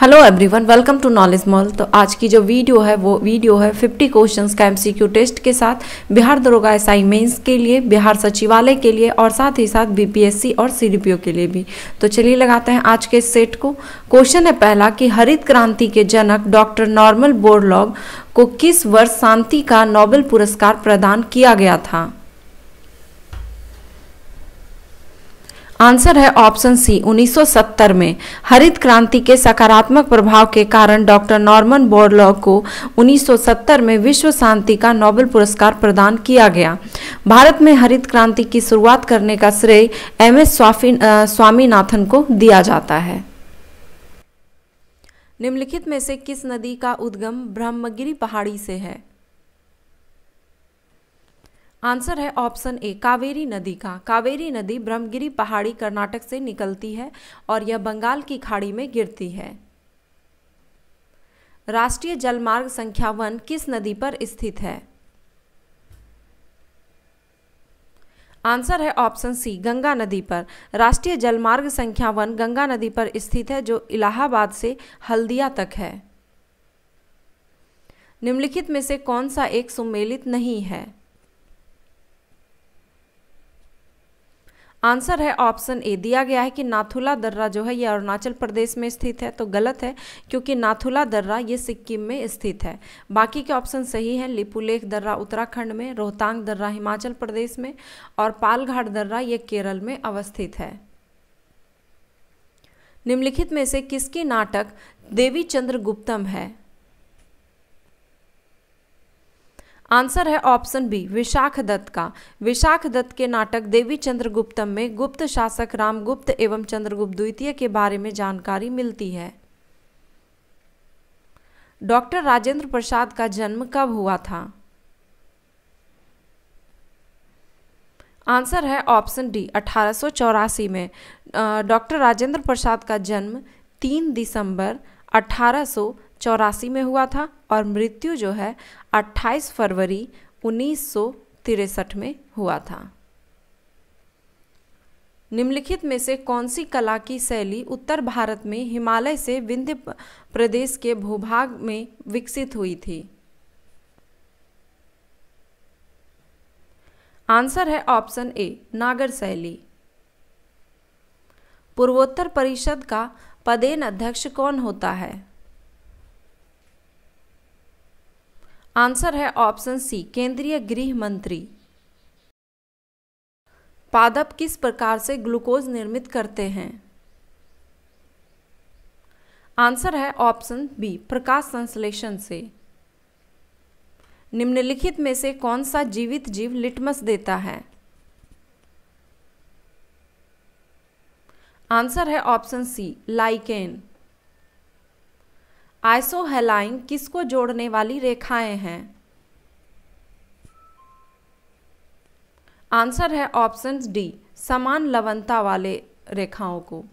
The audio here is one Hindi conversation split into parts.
hello everyone welcome to Knowledge Mall तो आज की जो वीडियो है वो वीडियो है 50 क्वेश्चंस का एमसीक्यू टेस्ट के साथ बिहार दरोगा आई मेन्स के लिए बिहार सचिवालय के लिए और साथ ही साथ बीपीएससी और सीडीपीओ के लिए भी तो चलिए लगाते हैं आज के सेट को क्वेश्चन है पहला कि हरित क्रांति के जनक डॉक्टर नॉर्मल बोरलॉग को किस वर्ष शांति का नोबेल पुरस्कार प्रदान किया गया था आंसर है ऑप्शन सी 1970 में हरित क्रांति के सकारात्मक प्रभाव के कारण डॉक्टर नॉर्मन बोरलॉ को 1970 में विश्व शांति का नोबेल पुरस्कार प्रदान किया गया भारत में हरित क्रांति की शुरुआत करने का श्रेय एम एस स्वामीनाथन को दिया जाता है निम्नलिखित में से किस नदी का उद्गम ब्रह्मगिरी पहाड़ी से है आंसर है ऑप्शन ए कावेरी नदी का कावेरी नदी ब्रह्मगिरी पहाड़ी कर्नाटक से निकलती है और यह बंगाल की खाड़ी में गिरती है राष्ट्रीय जलमार्ग संख्या वन किस नदी पर स्थित है आंसर है ऑप्शन सी गंगा नदी पर राष्ट्रीय जलमार्ग संख्या वन गंगा नदी पर स्थित है जो इलाहाबाद से हल्दिया तक है निम्नलिखित में से कौन सा एक सुमेलित नहीं है आंसर है ऑप्शन ए दिया गया है कि नाथुला दर्रा जो है ये अरुणाचल प्रदेश में स्थित है तो गलत है क्योंकि नाथुला दर्रा ये सिक्किम में स्थित है बाकी के ऑप्शन सही है लिपुलेख दर्रा उत्तराखंड में रोहतांग दर्रा हिमाचल प्रदेश में और पालघाट दर्रा ये केरल में अवस्थित है निम्नलिखित में से किसकी नाटक देवी चंद्र गुप्तम है आंसर है ऑप्शन बी विशाख दत्त का विशाख दत्त के नाटक देवी चंद्रगुप्तम में गुप्त शासक रामगुप्त एवं चंद्रगुप्त द्वितीय के बारे में जानकारी मिलती है डॉक्टर राजेंद्र प्रसाद का जन्म कब हुआ था आंसर है ऑप्शन डी अठारह में डॉक्टर राजेंद्र प्रसाद का जन्म तीन दिसंबर अठारह चौरासी में हुआ था और मृत्यु जो है 28 फरवरी उन्नीस में हुआ था निम्नलिखित में से कौन सी कला की शैली उत्तर भारत में हिमालय से विंध्य प्रदेश के भूभाग में विकसित हुई थी आंसर है ऑप्शन ए नागर शैली पूर्वोत्तर परिषद का पदेन अध्यक्ष कौन होता है आंसर है ऑप्शन सी केंद्रीय गृह मंत्री पादप किस प्रकार से ग्लूकोज निर्मित करते हैं आंसर है ऑप्शन बी प्रकाश संश्लेषण से निम्नलिखित में से कौन सा जीवित जीव लिटमस देता है आंसर है ऑप्शन सी लाइकेन आइसोहेलाइन किसको जोड़ने वाली रेखाएं हैं आंसर है ऑप्शन डी समान लवनता वाले रेखाओं को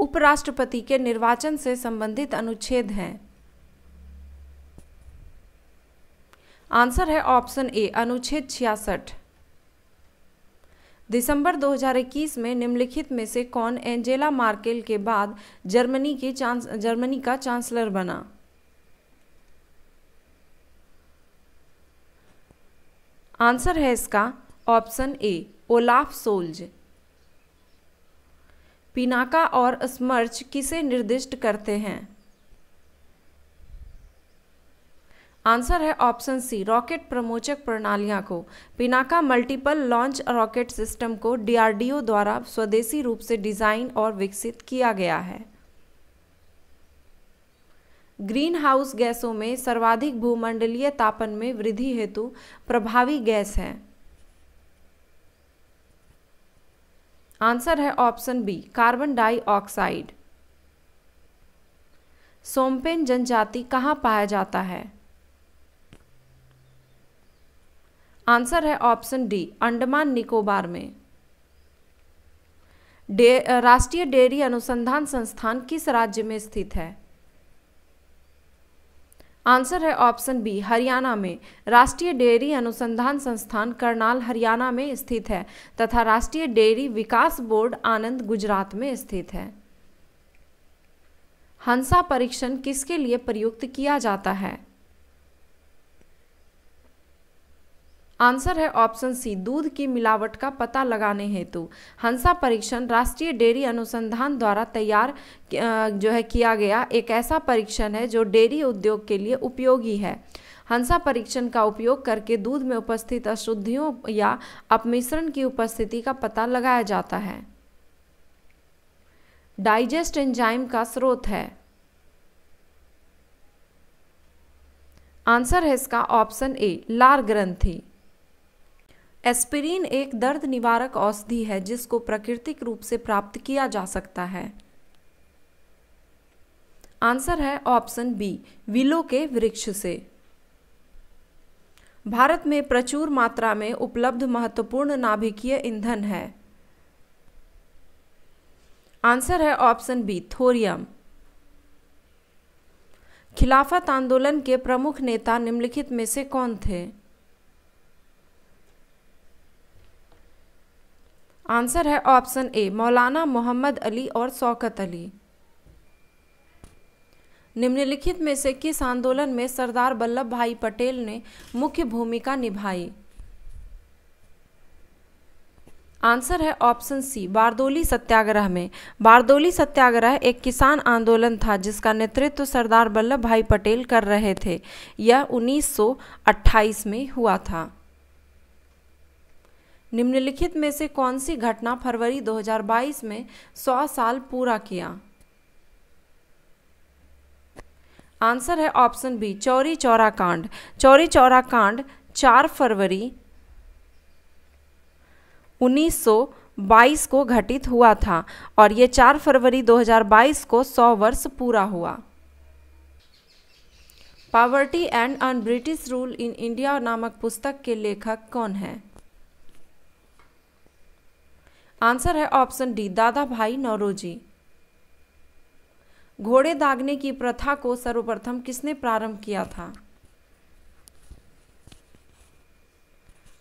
उपराष्ट्रपति के निर्वाचन से संबंधित अनुच्छेद हैं आंसर है ऑप्शन ए अनुच्छेद छियासठ दिसंबर 2021 में निम्नलिखित में से कौन एंजेला मार्केल के बाद जर्मनी के चांस जर्मनी का चांसलर बना आंसर है इसका option A Olaf Scholz Pinaka और स्मर्च किसे निर्दिष्ट करते हैं आंसर है ऑप्शन सी रॉकेट प्रमोचक प्रणालियां को Pinaka multiple launch rocket system को डीआरडीओ द्वारा स्वदेशी रूप से डिजाइन और विकसित किया गया है ग्रीन हाउस गैसों में सर्वाधिक भूमंडलीय तापन में वृद्धि हेतु प्रभावी गैस है आंसर है option B carbon dioxide Shompen जनजाति कहाँ पाया जाता है आंसर है ऑप्शन डी अंडमान निकोबार में डे दे, राष्ट्रीय डेयरी अनुसंधान संस्थान किस राज्य में स्थित है आंसर है ऑप्शन बी हरियाणा में राष्ट्रीय डेयरी अनुसंधान संस्थान करनाल हरियाणा में स्थित है तथा राष्ट्रीय डेयरी विकास बोर्ड आनंद गुजरात में स्थित है हंसा परीक्षण किसके लिए प्रयुक्त किया जाता है आंसर है ऑप्शन सी दूध की मिलावट का पता लगाने हेतु हंसा परीक्षण राष्ट्रीय डेयरी अनुसंधान द्वारा तैयार जो है किया गया एक ऐसा परीक्षण है जो डेयरी उद्योग के लिए उपयोगी है हंसा परीक्षण का उपयोग करके दूध में उपस्थित अशुद्धियों या अपमिश्रण की उपस्थिति का पता लगाया जाता है डाइजेस्ट एंजाइम का स्रोत है आंसर है इसका ऑप्शन ए लार ग्रंथी एस्पिरिन एक दर्द निवारक औषधि है जिसको प्राकृतिक रूप से प्राप्त किया जा सकता है आंसर है ऑप्शन बी विलो के वृक्ष से भारत में प्रचुर मात्रा में उपलब्ध महत्वपूर्ण नाभिकीय ईंधन है आंसर है ऑप्शन बी थोरियम खिलाफत आंदोलन के प्रमुख नेता निम्नलिखित में से कौन थे आंसर है ऑप्शन ए मौलाना मोहम्मद अली और शौकत अली निम्नलिखित में से किस आंदोलन में सरदार वल्लभ भाई पटेल ने मुख्य भूमिका निभाई आंसर है ऑप्शन सी बारदोली सत्याग्रह में बारदोली सत्याग्रह एक किसान आंदोलन था जिसका नेतृत्व सरदार वल्लभ भाई पटेल कर रहे थे यह 1928 में हुआ था निम्नलिखित में से कौन सी घटना फरवरी 2022 में 100 साल पूरा किया आंसर है ऑप्शन बी चौरी चौरा कांड चौरी चौरा कांड 4 फरवरी 1922 को घटित हुआ था और ये 4 फरवरी 2022 को 100 वर्ष पूरा हुआ poverty and un British rule in India नामक पुस्तक के लेखक कौन है आंसर है ऑप्शन डी दादा भाई नौरोजी घोड़े दागने की प्रथा को सर्वप्रथम किसने प्रारंभ किया था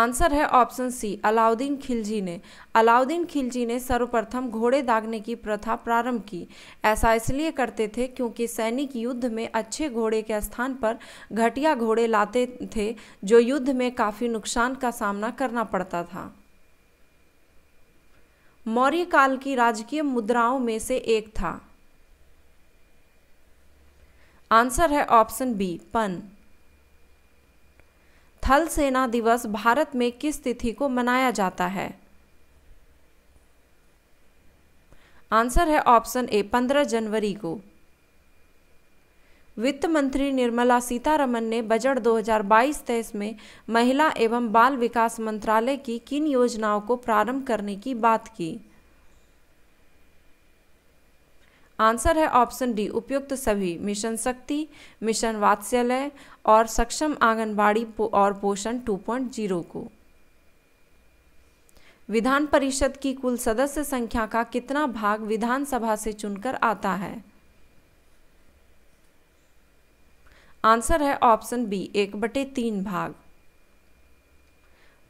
आंसर है ऑप्शन सी अलाउद्दीन खिलजी ने अलाउद्दीन खिलजी ने सर्वप्रथम घोड़े दागने की प्रथा प्रारंभ की ऐसा इसलिए करते थे क्योंकि सैनिक युद्ध में अच्छे घोड़े के स्थान पर घटिया घोड़े लाते थे जो युद्ध में काफ़ी नुकसान का सामना करना पड़ता था मौर्य काल की राजकीय मुद्राओं में से एक था आंसर है ऑप्शन बी पन थल सेना दिवस भारत में किस तिथि को मनाया जाता है आंसर है ऑप्शन ए पंद्रह जनवरी को वित्त मंत्री निर्मला सीतारमन ने बजट 2022-23 में महिला एवं बाल विकास मंत्रालय की किन योजनाओं को प्रारंभ करने की बात की आंसर है ऑप्शन डी उपयुक्त सभी मिशन शक्ति मिशन वात्सल्य और सक्षम आंगनबाड़ी और पोषण 2.0 को विधान परिषद की कुल सदस्य संख्या का कितना भाग विधानसभा से चुनकर आता है आंसर है ऑप्शन बी एक बटे तीन भाग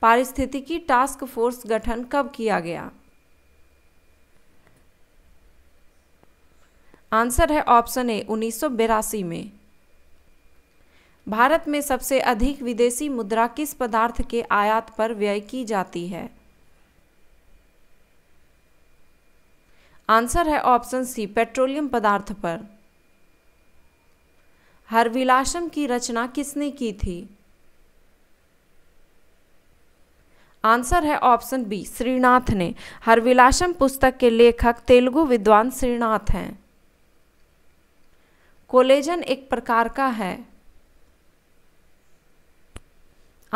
पारिस्थितिकी टास्क फोर्स गठन कब किया गया आंसर है ऑप्शन ए उन्नीस में भारत में सबसे अधिक विदेशी मुद्रा किस पदार्थ के आयात पर व्यय की जाती है आंसर है ऑप्शन सी पेट्रोलियम पदार्थ पर हरविलासम की रचना किसने की थी आंसर है ऑप्शन बी श्रीनाथ ने हरविलासम पुस्तक के लेखक तेलुगु विद्वान श्रीनाथ हैं कोलेजन एक प्रकार का है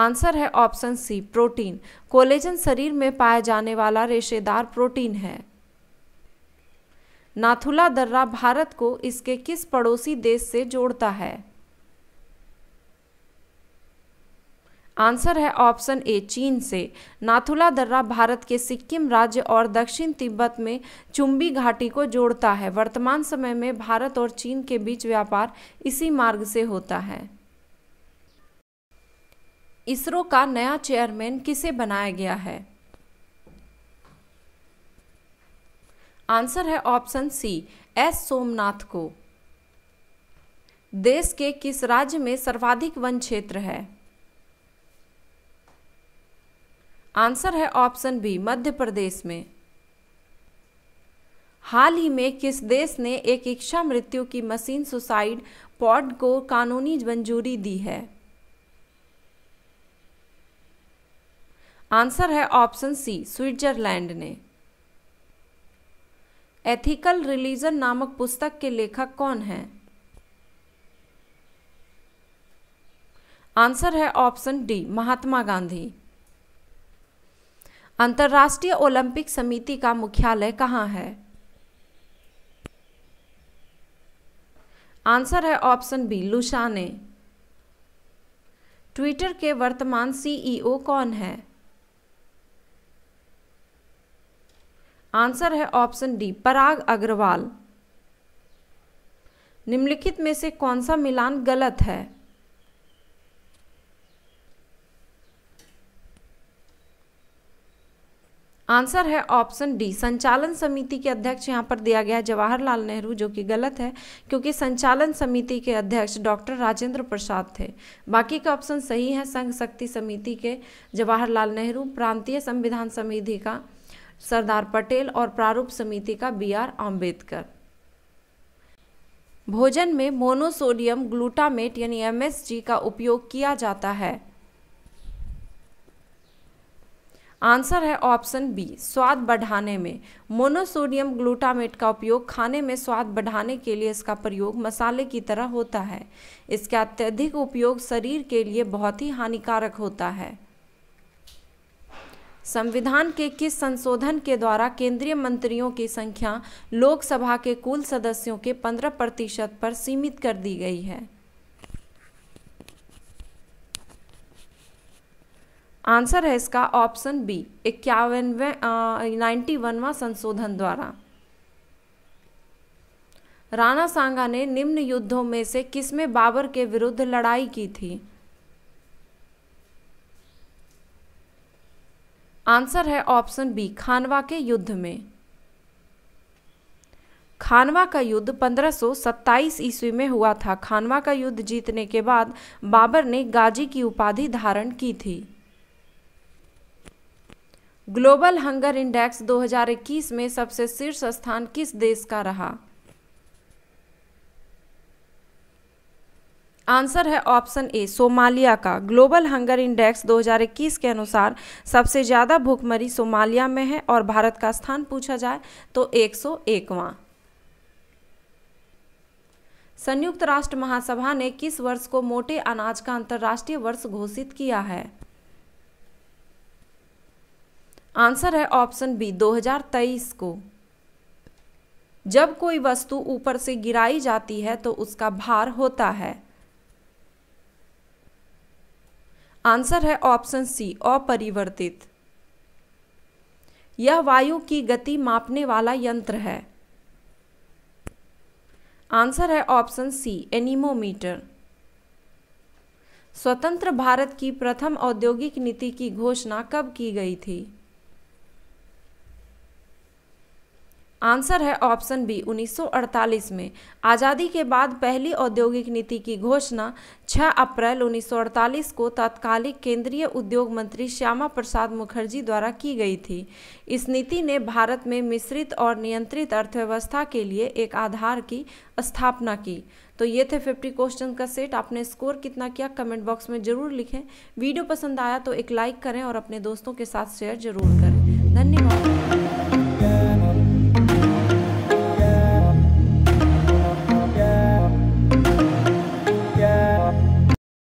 आंसर है ऑप्शन सी प्रोटीन कोलेजन शरीर में पाया जाने वाला रेशेदार प्रोटीन है नाथुला दर्रा भारत को इसके किस पड़ोसी देश से जोड़ता है आंसर है ऑप्शन ए चीन से नाथुला दर्रा भारत के सिक्किम राज्य और दक्षिण तिब्बत में चुंबी घाटी को जोड़ता है वर्तमान समय में भारत और चीन के बीच व्यापार इसी मार्ग से होता है इसरो का नया चेयरमैन किसे बनाया गया है आंसर है ऑप्शन सी एस सोमनाथ को देश के किस राज्य में सर्वाधिक वन क्षेत्र है आंसर है ऑप्शन बी मध्य प्रदेश में हाल ही में किस देश ने एक इच्छा मृत्यु की मशीन सुसाइड पॉड को कानूनी मंजूरी दी है आंसर है ऑप्शन सी स्विट्जरलैंड ने एथिकल रिलीजन नामक पुस्तक के लेखक कौन हैं आंसर है ऑप्शन डी महात्मा गांधी अंतर्राष्ट्रीय ओलंपिक समिति का मुख्यालय कहाँ है आंसर है ऑप्शन बी लुशाने ट्विटर के वर्तमान सीईओ कौन है आंसर है ऑप्शन डी पराग अग्रवाल निम्नलिखित में से कौन सा मिलान गलत है आंसर है ऑप्शन डी संचालन समिति के अध्यक्ष यहां पर दिया गया जवाहरलाल नेहरू जो कि गलत है क्योंकि संचालन समिति के अध्यक्ष डॉक्टर राजेंद्र प्रसाद थे बाकी का ऑप्शन सही है संघ शक्ति समिति के जवाहरलाल नेहरू प्रांतीय संविधान समिति का सरदार पटेल और प्रारूप समिति का बी आर आम्बेडकर भोजन में मोनोसोडियम ग्लूटामेट यानी एमएसजी का उपयोग किया जाता है आंसर है ऑप्शन बी स्वाद बढ़ाने में मोनोसोडियम ग्लूटामेट का उपयोग खाने में स्वाद बढ़ाने के लिए इसका प्रयोग मसाले की तरह होता है इसका अत्यधिक उपयोग शरीर के लिए बहुत ही हानिकारक होता है संविधान के किस संशोधन के द्वारा केंद्रीय मंत्रियों की संख्या लोकसभा के कुल सदस्यों के 15 प्रतिशत पर सीमित कर दी गई है आंसर है इसका ऑप्शन बी इक्यावनवे नाइन्टी वनवा संशोधन द्वारा राणा सांगा ने निम्न युद्धों में से किसमें बाबर के विरुद्ध लड़ाई की थी आंसर है ऑप्शन बी खानवा के युद्ध में खानवा का युद्ध 1527 ईस्वी में हुआ था खानवा का युद्ध जीतने के बाद बाबर ने गाजी की उपाधि धारण की थी ग्लोबल हंगर इंडेक्स 2021 में सबसे शीर्ष स्थान किस देश का रहा आंसर है ऑप्शन ए सोमालिया का ग्लोबल हंगर इंडेक्स 2021 के अनुसार सबसे ज़्यादा भूखमरी सोमालिया में है और भारत का स्थान पूछा जाए तो एक सौ संयुक्त राष्ट्र महासभा ने किस वर्ष को मोटे अनाज का अंतर्राष्ट्रीय वर्ष घोषित किया है आंसर है ऑप्शन बी 2023 को जब कोई वस्तु ऊपर से गिराई जाती है तो उसका भार होता है आंसर है ऑप्शन सी अपरिवर्तित यह वायु की गति मापने वाला यंत्र है आंसर है ऑप्शन सी एनिमोमीटर स्वतंत्र भारत की प्रथम औद्योगिक नीति की घोषणा कब की गई थी आंसर है ऑप्शन बी 1948 में आज़ादी के बाद पहली औद्योगिक नीति की घोषणा 6 अप्रैल 1948 को तत्कालिक केंद्रीय उद्योग मंत्री श्यामा प्रसाद मुखर्जी द्वारा की गई थी इस नीति ने भारत में मिश्रित और नियंत्रित अर्थव्यवस्था के लिए एक आधार की स्थापना की तो ये थे 50 क्वेश्चन का सेट आपने स्कोर कितना किया कमेंट बॉक्स में ज़रूर लिखें वीडियो पसंद आया तो एक लाइक करें और अपने दोस्तों के साथ शेयर ज़रूर करें